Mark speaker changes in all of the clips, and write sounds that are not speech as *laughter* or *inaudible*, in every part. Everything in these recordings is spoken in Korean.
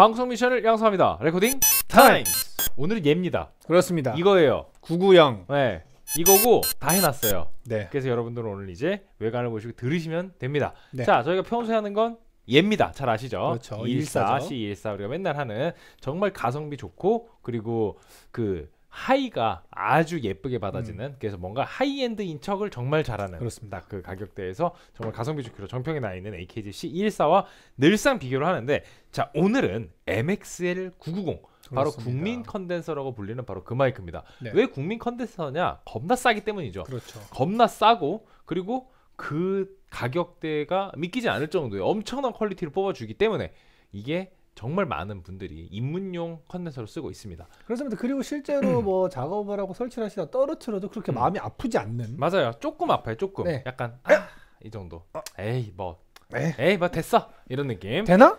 Speaker 1: 방송 미션을 양성합니다. 레코딩 타임. 오늘은 얘입니다. 그렇습니다. 이거예요. 990. 네. 이거고 다 해놨어요. 네. 그래서 여러분들은 오늘 이제 외관을 보시고 들으시면 됩니다. 네. 자, 저희가 평소에 하는 건예입니다잘 아시죠? 그렇죠. 14, C14 우리가 맨날 하는 정말 가성비 좋고 그리고 그 하이가 아주 예쁘게 음. 받아지는 음. 그래서 뭔가 하이엔드인 척을 정말 잘하는 그렇습니다. 그 가격대에서 정말 가성비 좋기로 정평이나 있는 AKG C114와 늘상 비교를 하는데 자 오늘은 MXL 990 바로 그렇습니다. 국민 컨덴서라고 불리는 바로 그 마이크입니다. 네. 왜 국민 컨덴서냐? 겁나 싸기 때문이죠. 그렇죠. 겁나 싸고 그리고 그 가격대가 믿기지 않을 정도의 엄청난 퀄리티를 뽑아주기 때문에 이게 정말 많은 분들이 입문용 컨덴서로 쓰고 있습니다.
Speaker 2: 그렇습니다. 그리고 실제로 음. 뭐 작업을 하고 설치를 하시다 떨어뜨려도 그렇게 음. 마음이 아프지 않는.
Speaker 1: 맞아요. 조금 아파요. 조금. 네. 약간 아, 이 정도. 어. 에이 뭐. 에이. 에이 뭐 됐어 이런 느낌. 되나?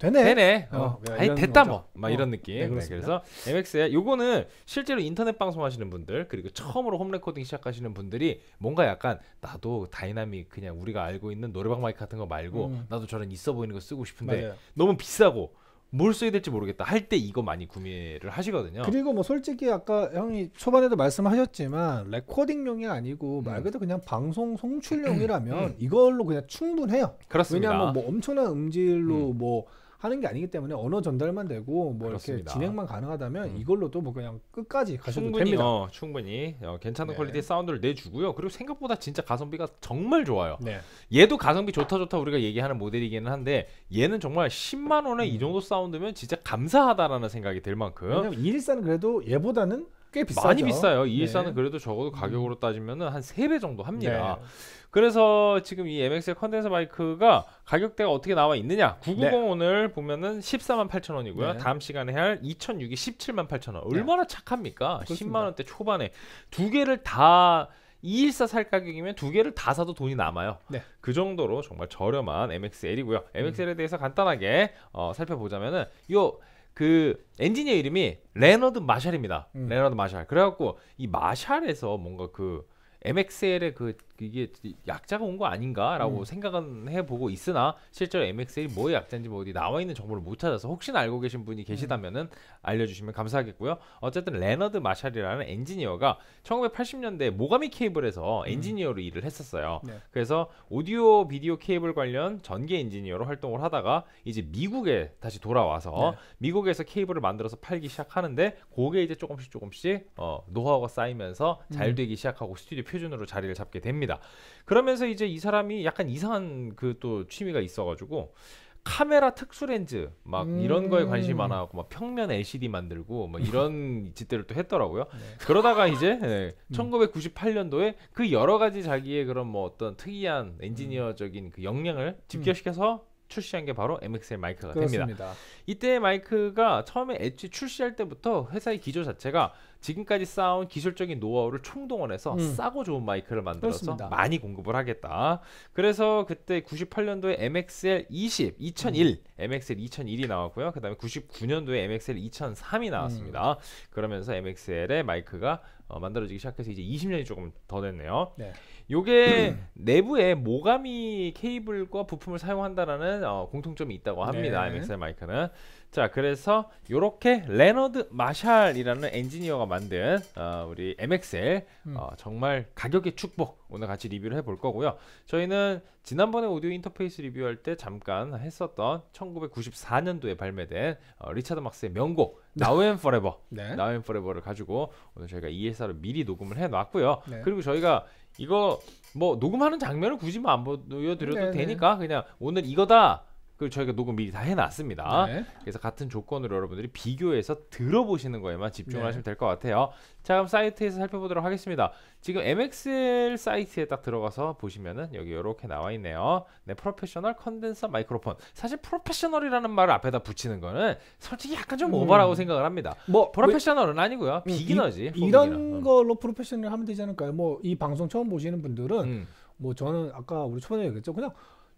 Speaker 1: 되네. 되네. 어. 어. 뭐 아니 됐다 뭐. 막 이런 어. 느낌. 네, 네, 그래서 MX에 요거는 실제로 인터넷 방송하시는 분들 그리고 처음으로 홈 레코딩 시작하시는 분들이 뭔가 약간 나도 다이나믹 그냥 우리가 알고 있는 노래방 마이크 같은 거 말고 음. 나도 저런 있어 보이는 거 쓰고 싶은데 맞아요. 너무 비싸고 뭘 써야 될지 모르겠다 할 때 이거 많이 구매를 하시거든요.
Speaker 2: 그리고 뭐 솔직히 아까 형이 초반에도 말씀하셨지만 레코딩용이 아니고 음. 말 그대로 그냥 방송 송출용이라면 음. 이걸로 그냥 충분해요. 그렇습니다. 왜냐하면 뭐 엄청난 음질로 음. 뭐 하는 게 아니기 때문에 언어 전달만 되고 뭐 그렇습니다. 이렇게 진행만 가능하다면 음. 이걸로도 뭐 그냥 끝까지 가셔도 충분히, 됩니다. 어,
Speaker 1: 충분히 어, 괜찮은 네. 퀄리티의 사운드를 내주고요. 그리고 생각보다 진짜 가성비가 정말 좋아요. 네. 얘도 가성비 좋다 좋다 우리가 얘기하는 모델이기는 한데 얘는 정말 10만 원에 음. 이 정도 사운드면 진짜 감사하다라는 생각이 들 만큼. 왜냐면 이
Speaker 2: 그래도 얘보다는 꽤 비싸죠. 많이 비싸요. 214는 네.
Speaker 1: 그래도 적어도 음. 가격으로 따지면한3배 정도 합니다. 네. 그래서 지금 이 MX의 컨덴서 바이크가 가격대가 어떻게 나와 있느냐? 990 네. 오늘 보면은 14만 8천 원이고요. 네. 다음 시간에 할 2006이 17만 8천 원. 네. 얼마나 착합니까? 그렇습니다. 10만 원대 초반에 두 개를 다 214 살 가격이면 두 개를 다 사도 돈이 남아요. 네. 그 정도로 정말 저렴한 MXL이고요. MXL에 음. 대해서 간단하게 어, 살펴보자면은 요그 엔지니어 이름이 레너드 마샬입니다. 음. 레너드 마샬. 그래갖고 이 마샬에서 뭔가 그 MXL의 그 이게 약자가 온 거 아닌가라고 음. 생각은 해보고 있으나 실제로 MXL이 뭐의 약자인지 뭐 어디 나와 있는 정보를 못 찾아서 혹시나 알고 계신 분이 계시다면은 음. 알려주시면 감사하겠고요. 어쨌든 레너드 마샬이라는 엔지니어가 1980년대 모가미 케이블에서 음. 엔지니어로 음. 일을 했었어요. 네. 그래서 오디오 비디오 케이블 관련 전기 엔지니어로 활동을 하다가 이제 미국에 다시 돌아와서 네. 미국에서 케이블을 만들어서 팔기 시작하는데 그게 이제 조금씩 조금씩 어, 노하우가 쌓이면서 잘 음. 되기 시작하고 스튜디오 표준으로 자리를 잡게 됩니다. 그러면서 이제 이 사람이 약간 이상한 그 또 취미가 있어가지고 카메라 특수 렌즈 막 음. 이런 거에 관심이 음. 많아갖고 막 평면 LCD 만들고 뭐 *laughs* 이런 짓들을 또 했더라고요. 네. 그러다가 이제 네, 1998년도에 음. 그 여러 가지 자기의 그런 뭐 어떤 특이한 엔지니어적인 그 역량을 음. 집결시켜서 출시한 게 바로 MXL 마이크가 그렇습니다. 됩니다. 이때 마이크가 처음에 애초에 출시할 때부터 회사의 기조 자체가 지금까지 쌓아온 기술적인 노하우를 총동원해서 음. 싸고 좋은 마이크를 만들어서 그렇습니다. 많이 공급을 하겠다. 그래서 그때 98년도에 MXL 20, 2001, 음. MXL 2001이 나왔고요. 그다음에 99년도에 MXL 2003이 나왔습니다. 음. 그러면서 MXL의 마이크가 어, 만들어지기 시작해서 이제 20년이 조금 더 됐네요. 네. 요게 *clears throat* 내부에 모가미 케이블과 부품을 사용한다라는 어, 공통점이 있다고 합니다. 네. MXL 마이크는. 자 그래서 이렇게 레너드 마샬이라는 엔지니어가 만든 어, 우리 MXL 음. 어, 정말 가격의 축복 오늘 같이 리뷰를 해볼 거고요 저희는 지난번에 오디오 인터페이스 리뷰할 때 잠깐 했었던 1994년도에 발매된 어, 리차드 막스의 명곡 네. Now and Forever *laughs* 네. Now and Forever를 가지고 오늘 저희가 ESR을 미리 녹음을 해놨고요 네. 그리고 저희가 이거 뭐 녹음하는 장면을 굳이 뭐안 보여드려도 네, 네, 되니까 그냥 오늘 이거다 그리고 저희가 녹음 미리 다 해놨습니다. 네. 그래서 같은 조건으로 여러분들이 비교해서 들어보시는 거에만 집중을 네. 하시면 될 것 같아요. 자 그럼 사이트에서 살펴보도록 하겠습니다. 지금 MXL 사이트에 딱 들어가서 보시면은 여기 이렇게 나와 있네요. 네, 프로페셔널 컨덴서 마이크로폰. 사실 프로페셔널이라는 말을 앞에다 붙이는 거는 솔직히 약간 좀 음. 오버라고 생각을 합니다. 뭐 프로페셔널은 왜, 아니고요. 음, 비기너지. 이, 런 음.
Speaker 2: 걸로 프로페셔널 하면 되지 않을까요? 뭐 이 방송 처음 보시는 분들은 음. 뭐 저는 아까 우리 초반에 얘기했죠. 그냥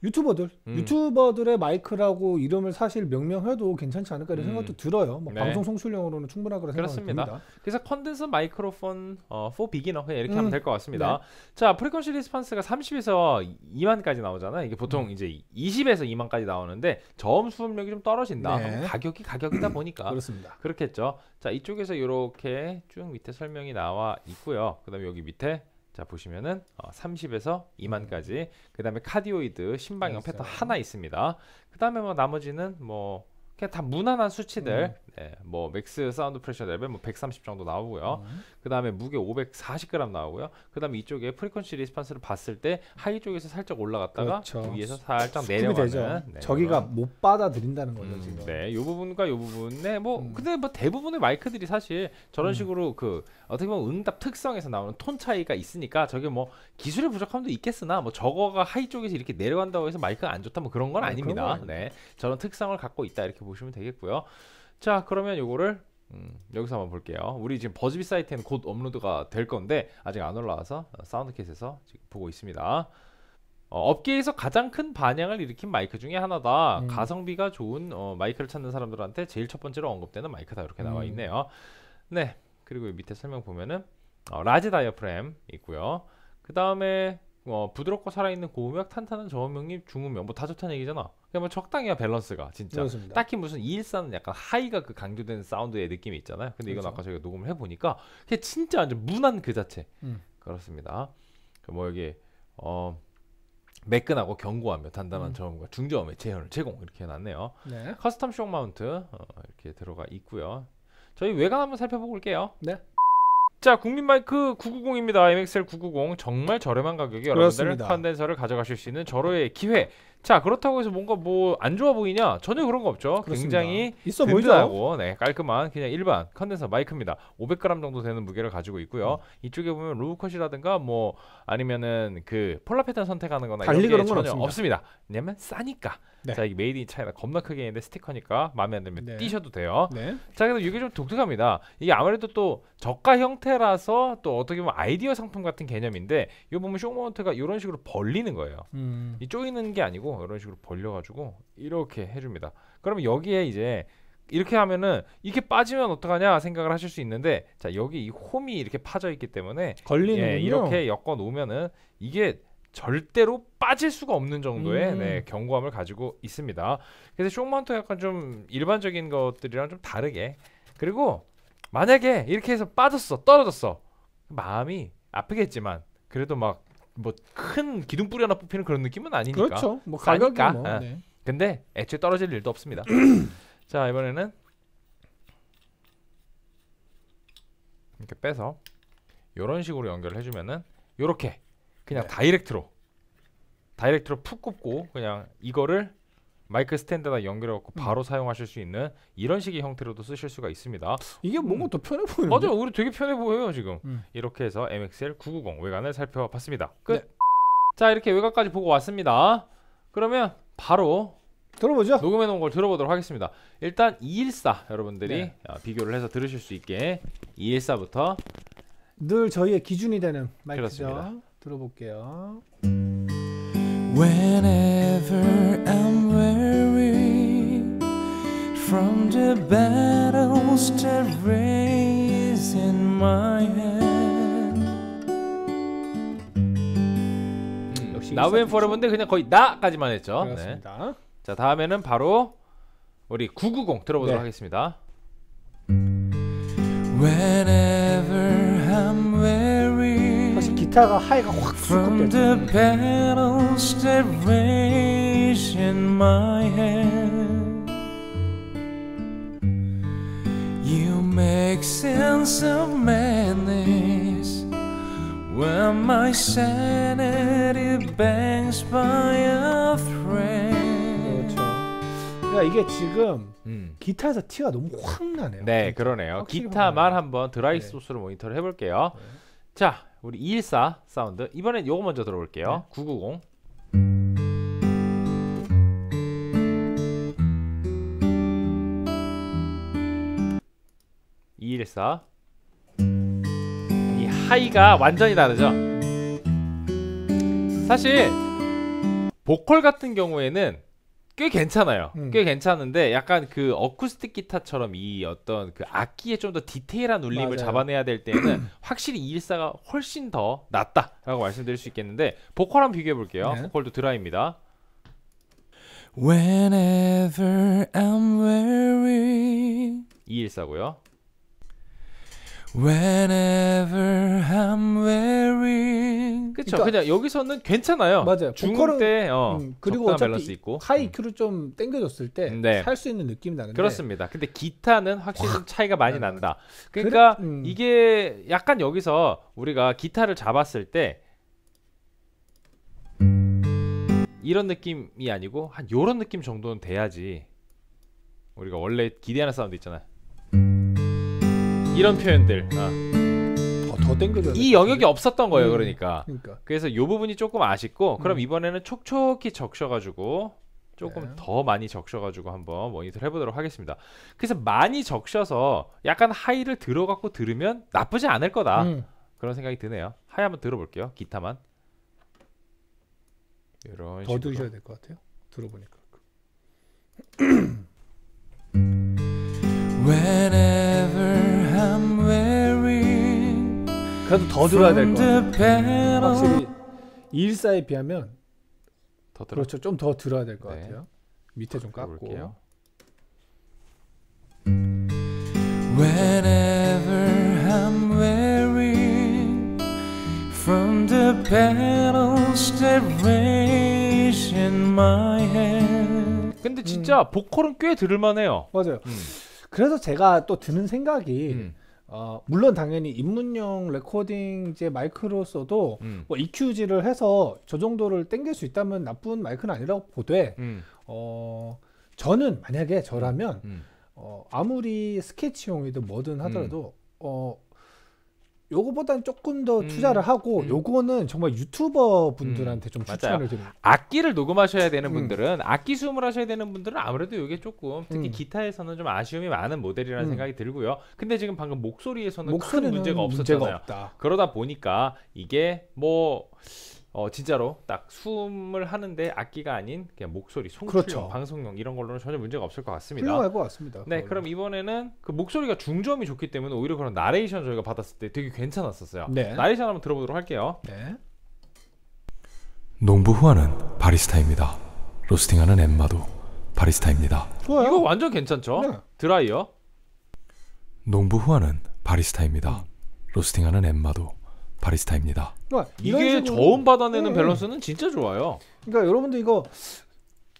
Speaker 2: 유튜버들 음. 유튜버들의 마이크라고 이름을 사실 명명해도 괜찮지 않을까 이런 음. 생각도 들어요. 뭐 네. 방송 송출용으로는 충분하거라 생각합니다. 그렇습니다.
Speaker 1: 그래서 컨덴서 마이크로폰 어, for b 이렇게 음. 하면 될 것 같습니다. 네. 자 프리퀀시 리스판스가 30에서 2만까지 나오잖아요. 이게 보통 음. 이제 20에서 2만까지 나오는데 저음 수음력이 좀 떨어진다. 네. 가격이 가격이다 보니까 *clears throat* 그렇습니다. 그렇겠죠. 자 이쪽에서 이렇게 쭉 밑에 설명이 나와 있고요. 그다음에 여기 밑에 자 보시면은 어, 30에서 2만까지 음. 그 다음에 카디오이드 신방형 패턴 하나 있습니다 그 다음에 뭐 나머지는 뭐 그냥 다 무난한 수치들 음. 네, 뭐 맥스 사운드 프레셔 레벨 뭐130 정도 나오고요. 음. 그 다음에 무게 540g 나오고요. 그 다음에 이쪽에 프리퀀시 리스판스를 봤을 때 하이 쪽에서 살짝 올라갔다가 그렇죠. 위에서 살짝 내려가는 네, 저기가 그런. 못 받아들인다는 거죠 음. 지금. 네, 이 부분과 이 부분에 뭐 음. 근데 뭐 대부분의 마이크들이 사실 저런 음. 식으로 그 어떻게 보면 응답 특성에서 나오는 톤 차이가 있으니까 저게 뭐 기술의 부족함도 있겠으나 뭐 저거가 하이 쪽에서 이렇게 내려간다고 해서 마이크가 안 좋다 뭐 그런 건 아, 닙니다 네, 저런 특성을 갖고 있다 이렇게 보시면 되겠고요. 자 그러면 요거를 음, 여기서 한번 볼게요 우리 지금 버즈비 사이트에는 곧 업로드가 될 건데 아직 안 올라와서 어, 사운드 캣에서 지금 보고 있습니다 어, 업계에서 가장 큰 반향을 일으킨 마이크 중에 하나다. 음. 가성비가 좋은 어, 마이크를 찾는 사람들한테 제일 첫 번째로 언급되는 마이크다 이렇게 나와 음. 있네요. 네, 그리고 밑에 설명 보면은 어, 라지 다이어프램 있고요. 그 다음에 어, 부드럽고 살아있는 고음역, 탄탄한 저음역이 중음역, 뭐 다 좋다는 얘기잖아. 그러면 뭐 적당해야 밸런스가 진짜. 그렇습니다. 딱히 무슨 214는 약간 하이가 그 강조된 사운드의 느낌이 있잖아요. 근데 이건 그렇죠. 아까 저희가 녹음을 해보니까 그게 진짜 완전 무난 그 자체. 음. 그렇습니다. 그뭐 여기 어 매끈하고 견고하며 단단한 음. 저음과 중저음의 재현을 제공 이렇게 해놨네요. 네. 커스텀 쇼 마운트 어, 이렇게 들어가 있고요. 저희 외관 한번 살펴보고 올게요. 네. 자, 국민마이크 990입니다. MXL 990 정말 저렴한 가격에 그 여러분들 은 컨덴서를 가져가실 수 있는 절호의 기회 자 그렇다고 해서 뭔가 뭐 안 좋아 보이냐 전혀 그런 거 없죠 그렇습니다. 굉장히 있어 보이죠 네 깔끔한 그냥 일반 컨덴서 마이크입니다 500g 정도 되는 무게를 가지고 있고요 음. 이쪽에 보면 루브컷이라든가뭐 아니면은 그 폴라 패턴 선택하는 거나 달리 이런 게 전혀 없습니다. 없습니다. 왜냐면 싸니까 네. 자 이게 메이드 인 차이나 겁나 크게 있는데 스티커니까 마음에 안 들면 네. 띄셔도 돼요 네. 자 그래서 이게 좀 독특합니다 이게 아무래도 또 저가 형태라서 또 어떻게 보면 아이디어 상품 같은 개념인데 이거 보면 쇼모먼트가 이런 식으로 벌리는 거예요 음. 이 조이는 게 아니고 이런 식으로 벌려가지고 이렇게 해줍니다. 그러면 여기에 이제 이렇게 하면은 이렇게 빠지면 어떡하냐 생각을 하실 수 있는데 자 여기 이 홈이 이렇게 파져 있기 때문에 걸리는 예, 이렇게 엮어 놓으면은 이게 절대로 빠질 수가 없는 정도의 음. 네, 견고함을 가지고 있습니다. 그래서 쇼마트 약간 좀 일반적인 것들이랑 좀 다르게 그리고 만약에 이렇게 해서 빠졌어 떨어졌어 마음이 아프겠지만 그래도 막 뭐큰 기둥 뿌리 하나 뽑히는 그런 느낌은 아니니까. 그렇죠. 뭐 가격이 싸니까. 뭐, 예. 네. 근데 애초에 떨어질 일도 없습니다. *clears throat* 자 이번에는 이렇게 빼서 이런 식으로 연결을 해주면은 이렇게 그냥 네. 다이렉트로 다이렉트로 푹 꼽고 그냥 이거를 마이크 스탠드나 연결해갖고 음. 바로 사용하실 수 있는 이런 식의 형태로도 쓰실 수가 있습니다. 이게 음. 뭔가 음. 더 편해 보이는 맞아요. 우리 되게 편해 보여요 지금. 음. 이렇게 해서 MXL 990 외관을 살펴봤습니다. 끝. 네. 자 이렇게 외관까지 보고 왔습니다. 그러면 바로 들어보죠. 녹음해 놓은 걸 들어보도록 하겠습니다. 일단 214 여러분들이 네. 아, 비교를 해서 들으실 수 있게 214부터
Speaker 2: 늘 저희의 기준이 되는 마이크죠. 그렇습니다. 들어볼게요.
Speaker 1: Whenever I'm weary from the battles that raise in my head. 나우엔 포레본데 그냥 거의 나까지만 했죠. 그렇습니다. 네. 자 다음에는 바로 우리 990 들어보도록 네. 하겠습니다. Whenever 기타가 하이가 확쑥 꺾여 y o
Speaker 2: 이게 지금 음. 기타에서 티가 너무 확 나네요.
Speaker 1: 네, 그러네요. 기타만 보면. 한번 드라이 네. 소스로 모니터를 해볼게요. 네. 자, 우리 214 사운드 이번엔 요거 먼저 들어볼게요 네. 990 214 이 하이가 완전히 다르죠 사실 보컬 같은 경우에는 꽤 괜찮아요. 음. 꽤 괜찮은데 약간 그 어쿠스틱 기타처럼 이 어떤 그 악기에 좀 더 디테일한 울림을 맞아요. 잡아내야 될 때는 *clears throat* 확실히 이일사가 훨씬 더 낫다라고 말씀드릴 수 있겠는데 보컬 한번 비교해 볼게요. 네. 보컬도 드라입니다. 이 Whenever I'm weary 214고요. Whenever I'm wearing 그쵸 그러니까, 그냥 여기서는 괜찮아요 맞아요 중음 때 어, 음, 그리고 어차피 있고. 하이 큐를 좀 땡겨줬을 때 살수 음, 네. 있는 느낌이 나는데 그렇습니다 근데 기타는 확실히 확, 차이가 많이 네. 난다 그러니까 그래, 음. 이게 약간 여기서 우리가 기타를 잡았을 때 이런 느낌이 아니고 한 요런 느낌 정도는 돼야지 우리가 원래 기대하는 사운드 있잖아요 이런 표현들 어.
Speaker 2: 더, 땡겨져 이 영역이 없었던 거예요 음. 그러니까. 그러니까
Speaker 1: 그래서 요 부분이 조금 아쉽고 그럼 음. 이번에는 촉촉히 적셔가지고 조금 네. 더 많이 적셔가지고 한번 모니터를 해보도록 하겠습니다. 그래서 많이 적셔서 약간 하이를 들어갖고 들으면 나쁘지 않을 거다. 음. 그런 생각이 드네요. 하이 한번 들어볼게요. 기타만. 이런 더 들으셔야
Speaker 2: 될 것 같아요. 들어보니까. *clears throat* 그래도 더 들어야 될 것 같아요. 확실히 214에 비하면 더 들어. 그렇죠. 좀 더 들어야 될것 네. 같아요. 밑에 좀 깎고.
Speaker 1: 볼게요. from the b a t t l s that rage in my head. 근데 진짜
Speaker 2: 음. 보컬은 꽤 들을만해요. 맞아요. 음. 그래서 제가 또 드는 생각이 음. 어, 물론 당연히 입문용 레코딩제 마이크로서도 음. 뭐 EQG를 해서 저 정도를 땡길 수 있다면 나쁜 마이크는 아니라고 보되 음. 어, 저는 만약에 저라면 음. 음. 어, 아무리 스케치용이든 뭐든 하더라도 음. 어, 요거보다는 조금 더 음. 투자를 음, 하고 음. 요거는 정말 유튜버 분들한테 음, 좀 추천을 맞아요.
Speaker 1: 악기를 녹음하셔야 되는 음. 분들은 악기 수음을 하셔야 되는 분들은 아무래도 요게 조금 특히 음. 기타에서는 좀 아쉬움이 많은 모델이라는 생각이 들고요. 근데 지금 방금 목소리에서는 큰 문제가 없었잖아요. 문제가 그러다 보니까 이게 뭐어 진짜로 딱 숨을 하는데 악기가 아닌 그냥 목소리, 송출용, 그렇죠. 방송용 이런 걸로는 전혀 문제가 없을 것 같습니다. 훌륭할 것 같습니다. 네, 그걸로. 그럼 이번에는 그 목소리가 중점이 좋기 때문에 오히려 그런 나레이션 저희가 받았을 때 되게 괜찮았었어요. 네. 나레이션 한번 들어보도록 할게요. 네. 농부 후아는 바리스타입니다. 로스팅하는 엠마도 바리스타입니다. 좋아요. 이거 완전 괜찮죠? 네. 드라이어. 농부 후아는 바리스타입니다. 음. 로스팅하는 엠마도 바리스타입니다. 그러니까 이게 저음 받아내는 네. 밸런스는
Speaker 2: 진짜 좋아요. 그러니까 여러분들 이거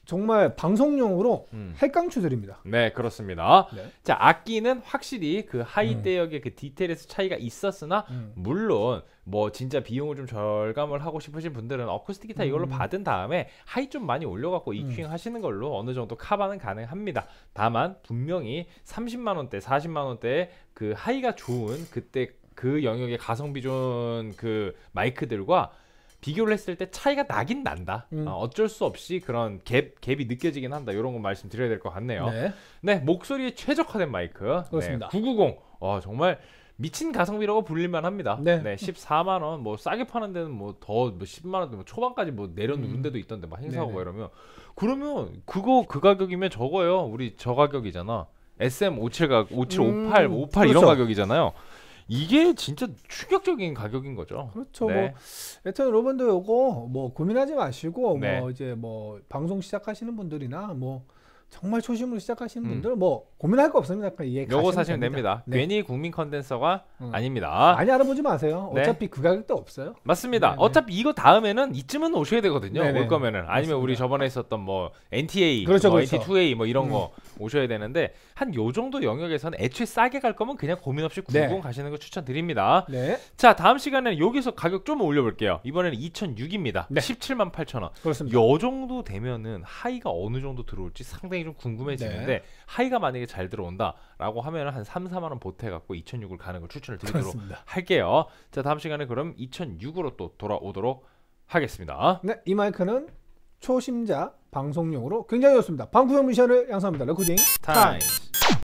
Speaker 2: 정말 방송용으로 음. 핵강추 드립니다.
Speaker 1: 네, 그렇습니다. 네. 자, 악기는 확실히 그 하이 음. 대역의 그 디테일에서 차이가 있었으나 음. 물론 뭐 진짜 비용을 좀 절감을 하고 싶으신 분들은 어쿠스틱 기타 이걸로 음. 받은 다음에 하이 좀 많이 올려갖고 음. 이큐잉 하시는 걸로 어느 정도 카바는 가능합니다. 다만 분명히 30만 원대, 40만 원대에 그 하이가 좋은 그때 그 영역의 가성비 좋은 그 마이크들과 비교를 했을 때 차이가 나긴 난다. 음. 어, 어쩔 수 없이 그런 갭 갭이 느껴지긴 한다. 이런 건 말씀드려야 될 것 같네요. 네. 네. 목소리에 최적화된 마이크. 네, 그렇습니다. 네, 990. 와 정말 미친 가성비라고 불릴만 합니다. 네. 네 14만 원, 뭐 싸게 파는 데는 뭐더뭐 10만 뭐 원, 뭐 초반까지 뭐 내려 놓는 데도 음. 있던데 막 행사하고 네네. 이러면 그러면 그거 그 가격이면 적어요 우리 저 가격이잖아. SM 57가 57, 음, 58, 58 그렇죠. 이런 가격이잖아요. 이게 진짜 충격적인 가격인 거죠. 그렇죠. 네. 뭐
Speaker 2: 여튼 여러분도 요거 뭐 고민하지 마시고 뭐 네. 뭐 이제 뭐 방송 시작하시는 분들이나 뭐 정말 초심으로 시작하시는 음. 분들 은뭐 고민할 거 없습니다. 이거사시 됩니다. 네.
Speaker 1: 괜히 국민 컨덴서가 음. 아닙니다. 많이 알아보지 마세요. 네. 어차피
Speaker 2: 네. 그 가격도 없어요.
Speaker 1: 맞습니다. 네네. 네. 어차피 이거 다음에는 이쯤은 오셔야 되거든요. 네네. 네. 올 거면은 아니면 맞습니다. 우리 저번에 있었던 뭐 NTA, 그렇죠, 뭐 그렇죠. 그렇죠. NT2A 뭐 이런 음. 거 오셔야 되는데 한 요 정도 영역에서는 애초에 싸게 갈 거면 그냥 고민 없이 90 네. 가시는 걸 추천드립니다. 네. 자 다음 시간에는 여기서 가격 좀 올려볼게요. 이번에는 2006입니다. 17만 8천 원. 그렇습니다. 요 정도 되면은 하이가 어느 정도 들어올지 상당히 굉장히 좀 궁금해지는데 네. 하이가 만약에 잘 들어온다라고 하면 한 3, 4만 원 보태 갖고 2006을 가는 걸 추천을 드리도록 그렇습니다. 할게요. 자, 다음 시간에 그럼 2006으로 또 돌아오도록 하겠습니다. 네, 이 마이크는
Speaker 2: 초심자 방송용으로 굉장히 좋습니다. 방구용 미션을 양성합니다. 레코딩 타임. 타임.